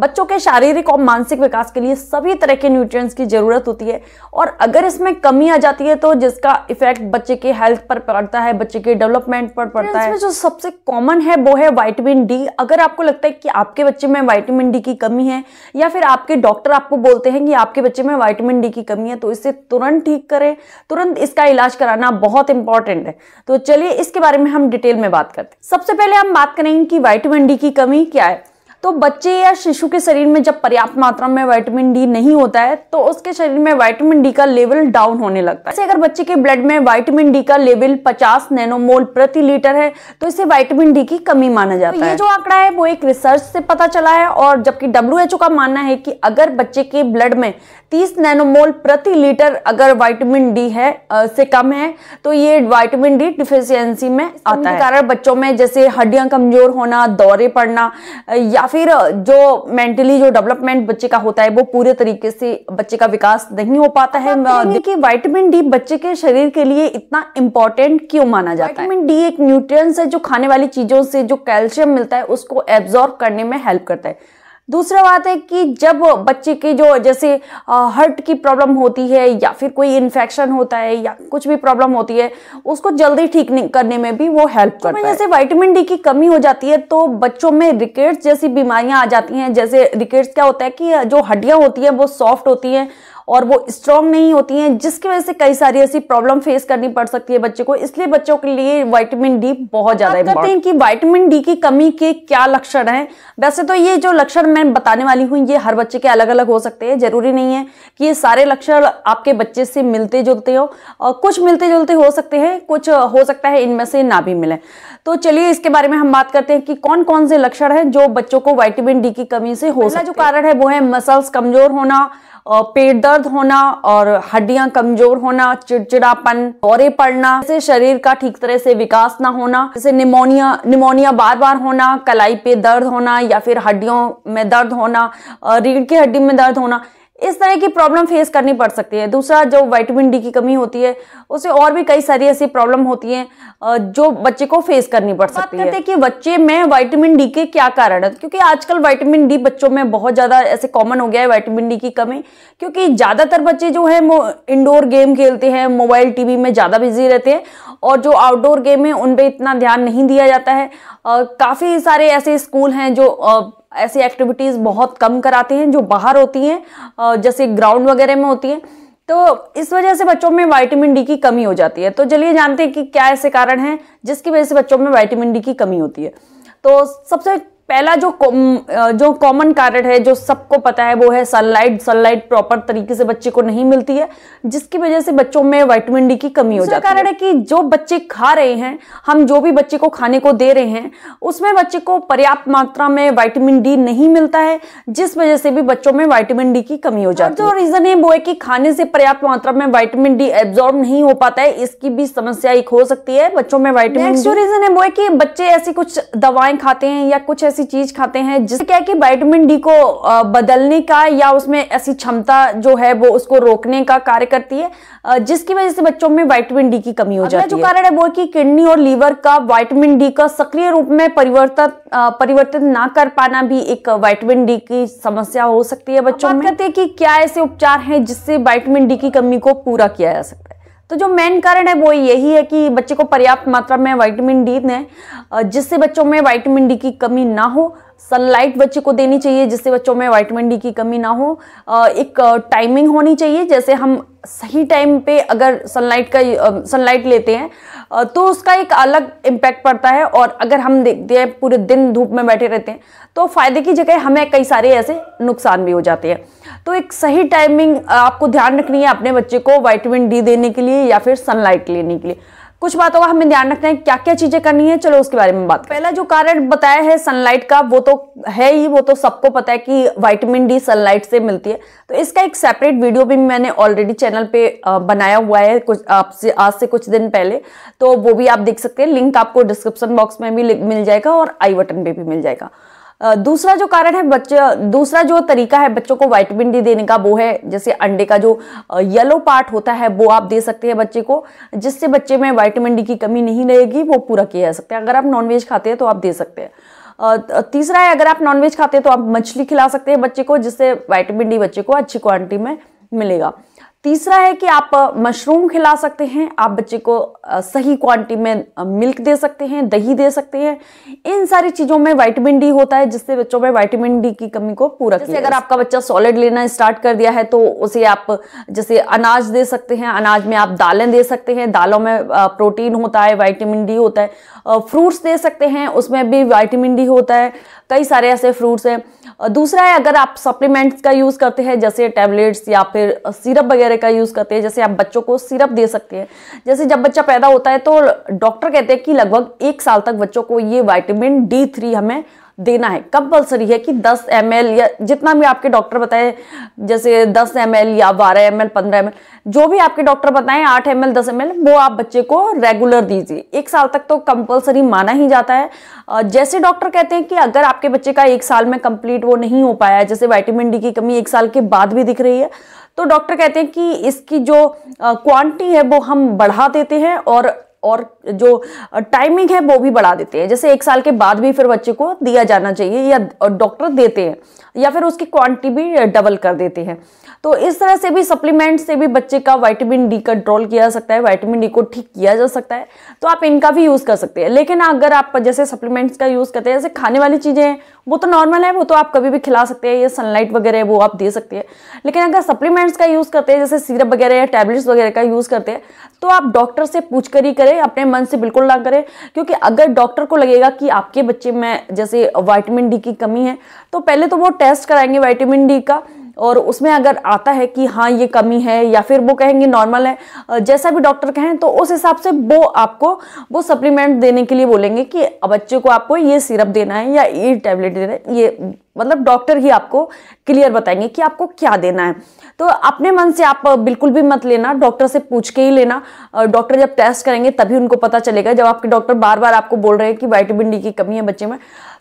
बच्चों के शारीरिक और मानसिक विकास के लिए सभी तरह के न्यूट्रिएंट्स की ज़रूरत होती है और अगर इसमें कमी आ जाती है तो जिसका इफेक्ट बच्चे के हेल्थ पर पड़ता है बच्चे के डेवलपमेंट पर पड़ता है जो सबसे कॉमन है वो है वाइटामिन डी अगर आपको लगता है कि आपके बच्चे में वाइटामिन डी की कमी है या फिर आपके डॉक्टर आपको बोलते हैं कि आपके बच्चे में वाइटामिन डी की कमी है तो इसे तुरंत ठीक करें तुरंत इसका इलाज कराना बहुत इंपॉर्टेंट है तो चलिए इसके बारे में हम डिटेल में बात करते हैं सबसे पहले हम बात करेंगे कि वाइटामिन डी की कमी क्या है तो बच्चे या शिशु के शरीर में जब पर्याप्त मात्रा में वाइटामिन डी नहीं होता है तो उसके शरीर में वाइटामिन डी का लेवल डाउन होने लगता है अगर बच्चे के ब्लड में वाइटामिन डी का लेवल 50 नैनोमोल प्रति लीटर है तो इसे वाइटामिन डी की कमी माना जाता तो है ये जो आंकड़ा है वो एक रिसर्च से पता चला है और जबकि डब्ल्यू का मानना है कि अगर बच्चे के ब्लड में तीस नैनोमोल प्रति लीटर अगर वाइटामिन डी है आ, से कम है तो ये वाइटामिन डी डिफिशियंसी में आता है कारण बच्चों में जैसे हड्डियां कमजोर होना दौरे पड़ना या फिर जो मेंटली जो डेवलपमेंट बच्चे का होता है वो पूरे तरीके से बच्चे का विकास नहीं हो पाता है कि वाइटामिन डी बच्चे के शरीर के लिए इतना इम्पोर्टेंट क्यों माना जाता है विटामिन डी एक न्यूट्रिएंट्स है जो खाने वाली चीजों से जो कैल्शियम मिलता है उसको एब्जॉर्ब करने में हेल्प करता है दूसरा बात है कि जब बच्चे की जो जैसे हर्ट की प्रॉब्लम होती है या फिर कोई इन्फेक्शन होता है या कुछ भी प्रॉब्लम होती है उसको जल्दी ठीक करने में भी वो हेल्प तो करता है जैसे वाइटामिन डी की कमी हो जाती है तो बच्चों में रिकेट्स जैसी बीमारियां आ जाती हैं जैसे रिकेट्स क्या होता है कि जो हड्डियां होती हैं वो सॉफ्ट होती हैं और वो स्ट्रांग नहीं होती हैं जिसकी वजह से कई सारी ऐसी प्रॉब्लम फेस करनी पड़ सकती है बच्चे को इसलिए बच्चों के लिए वाइटामिन डी बहुत ज्यादा कहते हैं कि वाइटामिन डी की कमी के क्या लक्षण हैं वैसे तो ये जो लक्षण मैं बताने वाली हूँ ये हर बच्चे के अलग अलग हो सकते हैं जरूरी नहीं है कि ये सारे लक्षण आपके बच्चे से मिलते जुलते हो और कुछ मिलते जुलते हो सकते हैं कुछ हो सकता है इनमें से ना भी मिले तो चलिए इसके बारे में हम बात करते हैं कि कौन कौन से लक्षण हैं जो बच्चों को वाइटामिन डी की कमी से हो सकता जो कारण है वो है मसल्स कमजोर होना पेट दर्द होना और हड्डियां कमजोर होना चिड़चिड़ापन दौरे पड़ना जैसे शरीर का ठीक तरह से विकास ना होना जैसे निमोनिया निमोनिया बार बार होना कलाई पे दर्द होना या फिर हड्डियों में दर्द होना रीढ़ की हड्डी में दर्द होना इस तरह की प्रॉब्लम फेस करनी पड़ सकती है दूसरा जो वाइटामिन डी की कमी होती है उसे और भी कई सारी ऐसी प्रॉब्लम होती हैं जो बच्चे को फेस करनी पड़ सकती है हैं कि बच्चे में वाइटमिन डी के क्या कारण है क्योंकि आजकल वाइटमिन डी बच्चों में बहुत ज़्यादा ऐसे कॉमन हो गया है वाइटामिन डी की कमी क्योंकि ज़्यादातर बच्चे जो है वो इंडोर गेम खेलते हैं मोबाइल टीवी में ज़्यादा बिजी रहते हैं और जो आउटडोर गेम है उन पर इतना ध्यान नहीं दिया जाता है काफ़ी सारे ऐसे स्कूल हैं जो ऐसी एक्टिविटीज़ बहुत कम कराते हैं जो बाहर होती हैं जैसे ग्राउंड वगैरह में होती हैं तो इस वजह से बच्चों में वाइटामिन डी की कमी हो जाती है तो चलिए जानते हैं कि क्या ऐसे कारण हैं जिसकी वजह से बच्चों में वाइटामिन डी की कमी होती है तो सबसे पहला जो जो कॉमन कारण है जो सबको पता है वो है सनलाइट सनलाइट प्रॉपर तरीके से बच्चे को नहीं मिलती है जिसकी वजह से बच्चों में वाइटमिन डी की कमी हो जाती है कारण है कि जो बच्चे खा रहे हैं हम जो भी बच्चे को खाने को दे रहे हैं उसमें बच्चे को पर्याप्त मात्रा में वाइटमिन डी नहीं मिलता है जिस वजह से भी बच्चों में वाइटमिन डी की कमी हो जाती हाँ, है जो रीजन है वो है कि खाने से पर्याप्त मात्रा में वाइटमिन डी एब्जॉर्ब नहीं हो पाता है इसकी भी समस्या एक हो सकती है बच्चों में वाइटमिन जो रीजन है वो है कि बच्चे ऐसी कुछ दवाएं खाते हैं या कुछ ऐसी ऐसी चीज खाते हैं जिससे क्या है कि वाइटामिन डी को बदलने का या उसमें ऐसी क्षमता जो है वो उसको रोकने का कार्य करती है जिसकी वजह से बच्चों में वाइटामिन डी की कमी हो जाती है जो कारण है वो कि किडनी और लीवर का वाइटामिन डी का सक्रिय रूप में परिवर्तन परिवर्तित ना कर पाना भी एक वाइटामिन डी की समस्या हो सकती है बच्चों में कहते हैं कि क्या ऐसे उपचार हैं जिससे वाइटामिन डी की कमी को पूरा किया जा सकता है तो जो मेन कारण है वो यही है कि बच्चे को पर्याप्त मात्रा में वाइटामिन डी दें जिससे बच्चों में वाइटामिन डी की कमी ना हो सनलाइट बच्चे को देनी चाहिए जिससे बच्चों में वाइटमिन डी की कमी ना हो एक टाइमिंग होनी चाहिए जैसे हम सही टाइम पे अगर सनलाइट का सनलाइट लेते हैं तो उसका एक अलग इम्पैक्ट पड़ता है और अगर हम देखते हैं पूरे दिन धूप में बैठे रहते हैं तो फ़ायदे की जगह हमें कई सारे ऐसे नुकसान भी हो जाते हैं तो एक सही टाइमिंग आपको ध्यान रखनी है अपने बच्चे को वाइटमिन डी देने के लिए या फिर सनलाइट लेने के लिए कुछ बातों का हमें ध्यान रखना है क्या क्या चीजें करनी है चलो उसके बारे में बात पहला जो कारण बताया है सनलाइट का वो तो है ही वो तो सबको पता है कि वाइटामिन डी सनलाइट से मिलती है तो इसका एक सेपरेट वीडियो भी मैंने ऑलरेडी चैनल पे बनाया हुआ है कुछ आपसे आज से कुछ दिन पहले तो वो भी आप देख सकते हैं लिंक आपको डिस्क्रिप्शन बॉक्स में भी मिल जाएगा और आई बटन पे भी मिल जाएगा दूसरा जो कारण है बच्चे दूसरा जो तरीका है बच्चों को वाइटमिन डी देने का वो है जैसे अंडे का जो येलो पार्ट होता है वो आप दे सकते हैं बच्चे को जिससे बच्चे में वाइटमिन डी की कमी नहीं रहेगी वो पूरा किया जा सकता है अगर आप नॉनवेज खाते हैं तो आप दे सकते हैं तीसरा है अगर आप नॉनवेज खाते हैं तो आप मछली खिला सकते हैं बच्चे को जिससे वाइटमिन डी बच्चे को अच्छी क्वान्टिटी में मिलेगा तीसरा है कि आप मशरूम खिला सकते हैं आप बच्चे को सही क्वांटिटी में मिल्क दे सकते हैं दही दे सकते हैं इन सारी चीज़ों में विटामिन डी होता है जिससे बच्चों में विटामिन डी की कमी को पूरा जैसे अगर आपका बच्चा सॉलिड लेना स्टार्ट कर दिया है तो उसे आप जैसे अनाज दे सकते हैं अनाज में आप दालें दे सकते हैं दालों में प्रोटीन होता है वाइटामिन डी होता है फ्रूट्स दे सकते हैं उसमें भी वाइटामिन डी होता है कई सारे ऐसे फ्रूट्स हैं दूसरा है अगर आप सप्लीमेंट्स का यूज़ करते हैं जैसे टैबलेट्स या फिर सिरप वगैरह वगैरह का यूज़ करते हैं जैसे आप बच्चों को सिरप दे सकते हैं जैसे जब बच्चा पैदा होता है तो डॉक्टर कहते हैं कि लगभग एक साल तक बच्चों को ये वाइटामिन डी थ्री हमें देना है कंपलसरी है कि 10 एम या जितना भी आपके डॉक्टर बताएं जैसे 10 एम या 12 एम एल पंद्रह जो भी आपके डॉक्टर बताएं 8 एम एल दस एम वो आप बच्चे को रेगुलर दीजिए एक साल तक तो कंपलसरी माना ही जाता है जैसे डॉक्टर कहते हैं कि अगर आपके बच्चे का एक साल में कंप्लीट वो नहीं हो पाया जैसे वाइटामिन डी की कमी एक साल के बाद भी दिख रही है तो डॉक्टर कहते हैं कि इसकी जो क्वांटिटी है वो हम बढ़ा देते हैं और और जो टाइमिंग है वो भी बढ़ा देते हैं जैसे एक साल के बाद भी फिर बच्चे को दिया जाना चाहिए या डॉक्टर देते हैं या फिर उसकी क्वांटिटी भी डबल कर देते हैं तो इस तरह से भी सप्लीमेंट से भी बच्चे का वाइटामिन डी कंट्रोल किया जा सकता है वाइटामिन डी को ठीक किया जा सकता है तो आप इनका भी यूज़ कर सकते हैं लेकिन अगर आप जैसे सप्लीमेंट्स का यूज़ करते हैं जैसे खाने वाली चीज़ें हैं वो तो नॉर्मल है वो तो आप कभी भी खिला सकते हैं या सनलाइट वगैरह वो आप दे सकते हैं लेकिन अगर सप्लीमेंट्स का यूज़ करते हैं जैसे सिरप वगैरह या टैबलेट्स वगैरह का यूज़ करते हैं तो आप डॉक्टर से पूछ कर ही करें करें अपने मन से बिल्कुल ना करें क्योंकि अगर डॉक्टर को लगेगा कि आपके बच्चे में जैसे वाइटामिन डी की कमी है तो पहले तो वो टेस्ट कराएंगे वाइटामिन डी का और उसमें अगर आता है कि हाँ ये कमी है या फिर वो कहेंगे नॉर्मल है जैसा भी डॉक्टर कहें तो उस हिसाब से वो आपको वो सप्लीमेंट देने के लिए बोलेंगे कि बच्चे को आपको ये सिरप देना है या ये टैबलेट देना है ये मतलब डॉक्टर ही आपको क्लियर बताएंगे कि आपको क्या देना है तो अपने मन से आप बिल्कुल भी मत लेना डॉक्टर से पूछ के ही लेना डॉक्टर जब टेस्ट करेंगे तभी उनको पता चलेगा जब आपके डॉक्टर बार बार आपको बोल रहे हैं कि वाइटामिन डी की कमी है बच्चे में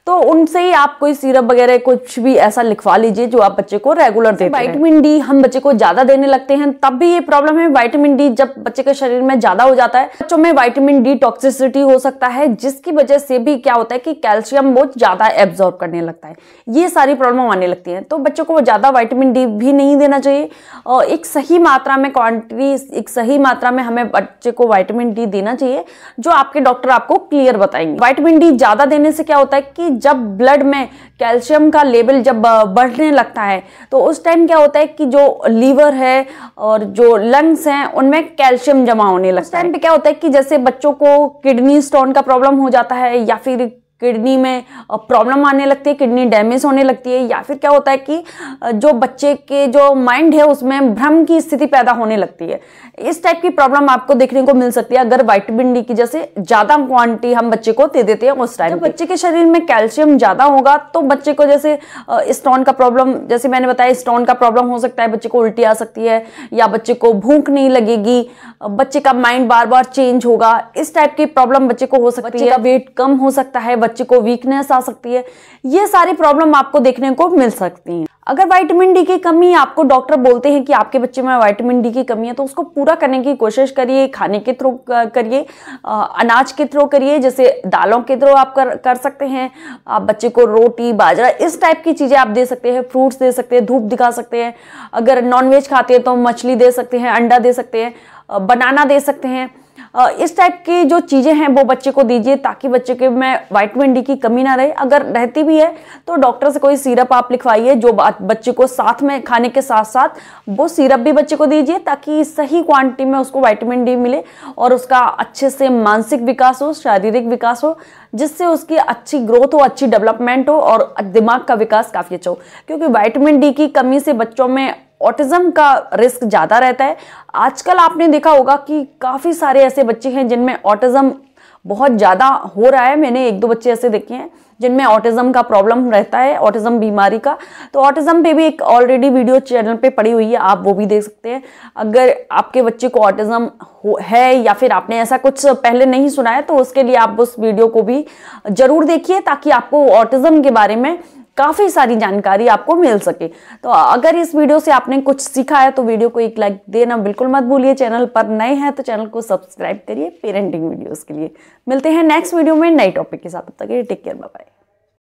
तो उनसे ही आप कोई सिरप वगैरह कुछ भी ऐसा लिखवा लीजिए जो आप बच्चे को रेगुलर देते वाइटमिन डी हम बच्चे को ज्यादा देने लगते हैं तब भी ये प्रॉब्लम है वाइटामिन डी जब बच्चे के शरीर में ज्यादा हो जाता है बच्चों में वाइटामिन डी टॉक्सिसिटी हो सकता है जिसकी वजह से भी क्या होता है कि कैल्शियम बहुत ज्यादा एब्जॉर्ब करने लगता है ये सारी प्रॉब्लम आने लगती है तो बच्चों को ज्यादा वाइटामिन डी भी नहीं देना चाहिए और एक सही मात्रा में क्वान्टिटी एक सही मात्रा में हमें बच्चे को वाइटामिन डी देना चाहिए जो आपके डॉक्टर आपको क्लियर बताएंगे वाइटामिन डी ज्यादा देने से क्या होता है कि जब ब्लड में कैल्शियम का लेवल जब बढ़ने लगता है तो उस टाइम क्या होता है कि जो लीवर है और जो लंग्स हैं उनमें कैल्शियम जमा होने लगता है टाइम पे क्या होता है कि जैसे बच्चों को किडनी स्टोन का प्रॉब्लम हो जाता है या फिर किडनी में प्रॉब्लम आने लगती है किडनी डैमेज होने लगती है या फिर क्या होता है कि जो बच्चे के जो माइंड है उसमें भ्रम की स्थिति पैदा होने लगती है इस टाइप की प्रॉब्लम आपको देखने को मिल सकती है अगर वाइटामिन डी की जैसे ज्यादा क्वांटिटी हम बच्चे को दे देते हैं उस टाइम जब बच्चे के शरीर में कैल्शियम ज्यादा होगा तो बच्चे को जैसे स्टोन का प्रॉब्लम जैसे मैंने बताया स्टोन का प्रॉब्लम हो सकता है बच्चे को उल्टी आ सकती है या बच्चे को भूख नहीं लगेगी बच्चे का माइंड बार बार चेंज होगा इस टाइप की प्रॉब्लम बच्चे को हो सकती है वेट कम हो सकता है बच्चे को वीकनेस आ सकती है ये सारी प्रॉब्लम आपको देखने को मिल सकती है अगर वाइटामिन डी की कमी आपको डॉक्टर बोलते हैं कि आपके बच्चे में वाइटामिन डी की कमी है तो उसको पूरा करने की कोशिश करिए खाने के थ्रू करिए अनाज के थ्रू करिए जैसे दालों के थ्रू आप कर कर सकते हैं आप बच्चे को रोटी बाजरा इस टाइप की चीज़ें आप दे सकते हैं फ्रूट्स दे सकते हैं धूप दिखा सकते हैं अगर नॉनवेज खाते हैं तो मछली दे सकते हैं अंडा दे सकते हैं बनाना दे सकते हैं इस टाइप की जो चीज़ें हैं वो बच्चे को दीजिए ताकि बच्चे के में वाइटमिन डी की कमी ना रहे अगर रहती भी है तो डॉक्टर से कोई सीरप आप लिखवाइए जो बच्चे को साथ में खाने के साथ साथ वो सीरप भी बच्चे को दीजिए ताकि सही क्वांटिटी में उसको वाइटमिन डी मिले और उसका अच्छे से मानसिक विकास हो शारीरिक विकास हो जिससे उसकी अच्छी ग्रोथ हो अच्छी डेवलपमेंट हो और दिमाग का विकास काफ़ी अच्छा हो क्योंकि वाइटमिन डी की कमी से बच्चों में ऑटिज़म का रिस्क ज़्यादा रहता है आजकल आपने देखा होगा कि काफ़ी सारे ऐसे बच्चे हैं जिनमें ऑटिज़म बहुत ज़्यादा हो रहा है मैंने एक दो बच्चे ऐसे देखे हैं जिनमें ऑटिज़म का प्रॉब्लम रहता है ऑटिज़म बीमारी का तो ऑटिज़म पे भी एक ऑलरेडी वीडियो चैनल पे पड़ी हुई है आप वो भी देख सकते हैं अगर आपके बच्चे को ऑटिज़म है या फिर आपने ऐसा कुछ पहले नहीं सुना है तो उसके लिए आप उस वीडियो को भी ज़रूर देखिए ताकि आपको ऑटिज़म के बारे में काफ़ी सारी जानकारी आपको मिल सके तो अगर इस वीडियो से आपने कुछ सीखा है तो वीडियो को एक लाइक देना बिल्कुल मत भूलिए चैनल पर नए हैं तो चैनल को सब्सक्राइब करिए पेरेंटिंग वीडियोज़ के लिए मिलते हैं नेक्स्ट वीडियो में नए टॉपिक के साथ तब तक टेक केयर बाय